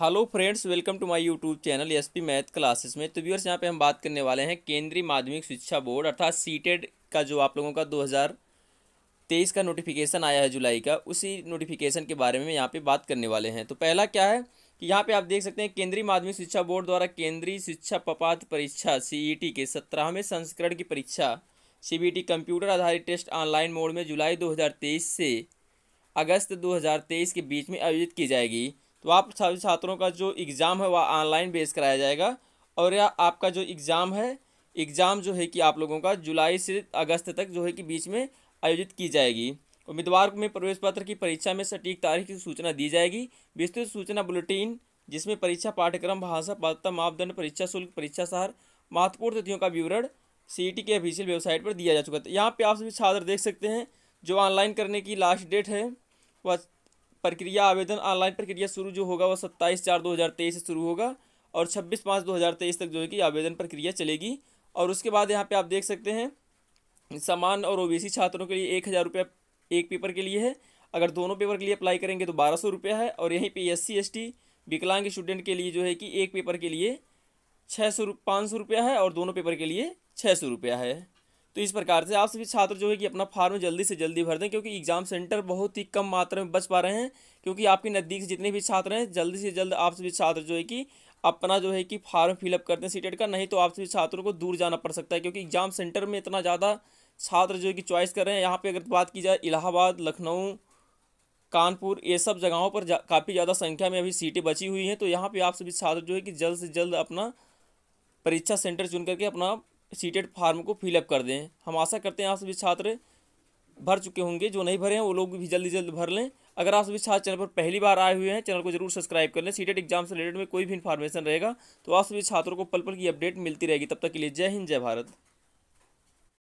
hello friends welcome to my YouTube channel SP math classes में तो viewers यहाँ पे हम बात करने वाले हैं केंद्रीय माध्यमिक शिक्षा बोर्ड अर्थात सीटेड e का जो आप लोगों का 2023 का नोटिफिकेशन आया है जुलाई का उसी नोटिफिकेशन के बारे में यहाँ पे बात करने वाले हैं तो पहला क्या है कि यहाँ पर आप देख सकते हैं केंद्रीय माध्यमिक शिक्षा बोर्ड द्वारा केंद्रीय शिक्षा पपात परीक्षा सी e के सत्रहवें संस्करण की परीक्षा सी कंप्यूटर आधारित टेस्ट ऑनलाइन मोड में जुलाई दो से अगस्त दो के बीच में आयोजित की जाएगी तो आप सभी छात्रों का जो एग्ज़ाम है वह ऑनलाइन बेस कराया जाएगा और यह आपका जो एग्ज़ाम है एग्ज़ाम जो है कि आप लोगों का जुलाई से अगस्त तक जो है कि बीच में आयोजित की जाएगी उम्मीदवार में प्रवेश पत्र की परीक्षा में सटीक तारीख की सूचना दी जाएगी विस्तृत सूचना बुलेटिन जिसमें परीक्षा पाठ्यक्रम भाषा पात्रता मापदंड परीक्षा शुल्क परीक्षा सार महत्वपूर्ण तिथियों का विवरण सी e के ऑफिशियल वेबसाइट पर दिया जा चुका था यहाँ पे आप सभी छात्र देख सकते हैं जो ऑनलाइन करने की लास्ट डेट है वह प्रक्रिया आवेदन ऑनलाइन प्रक्रिया शुरू जो होगा वो सत्ताईस चार दो हज़ार तेईस से शुरू होगा और छब्बीस पाँच दो हज़ार तेईस तक जो है कि आवेदन प्रक्रिया चलेगी और उसके बाद यहाँ पे आप देख सकते हैं सामान्य और ओ छात्रों के लिए एक हज़ार रुपया एक पेपर के लिए है अगर दोनों पेपर के लिए अप्लाई करेंगे तो बारह सौ रुपया है और यहीं पर एस सी एस टी विकलांग स्टूडेंट के लिए जो है कि एक पेपर के लिए छः सौ पाँच सौ रुपया है और दोनों पेपर के लिए छः सौ रुपया है तो इस प्रकार से आप सभी छात्र जो है कि अपना फार्म जल्दी से जल्दी भर दें क्योंकि एग्ज़ाम सेंटर बहुत ही कम मात्रा में बच पा रहे हैं क्योंकि आपके नज़दीक से जितने भी छात्र हैं जल्दी से जल्द आप सभी छात्र जो है कि अपना जो है कि फार्म फिलअप करते हैं सीटेट का नहीं तो आप सभी छात्रों को दूर जाना पड़ सकता है क्योंकि एग्ज़ाम सेंटर में इतना ज़्यादा छात्र जो है कि चॉइस कर रहे हैं यहाँ पर अगर बात की जाए इलाहाबाद लखनऊ कानपुर ये सब जगहों पर जा, काफ़ी ज़्यादा संख्या में अभी सीटें बची हुई हैं तो यहाँ पे आप सभी छात्र जो है कि जल्द से जल्द अपना परीक्षा सेंटर चुन करके अपना सीटेड फार्म को फिलअप कर दें हम आशा करते हैं आप सभी छात्र भर चुके होंगे जो नहीं भरे हैं वो लोग भी जल्दी जल्द भर लें अगर आप सभी छात्र चैनल पर पहली बार आए हुए हैं चैनल को जरूर सब्सक्राइब कर लें सीटेड एग्जाम से रिलेटेड में कोई भी इन्फॉर्मेशन रहेगा तो आप सभी छात्रों को पल पल की अपडेट मिलती रहेगी तब तक के लिए जय हिंद जय भारत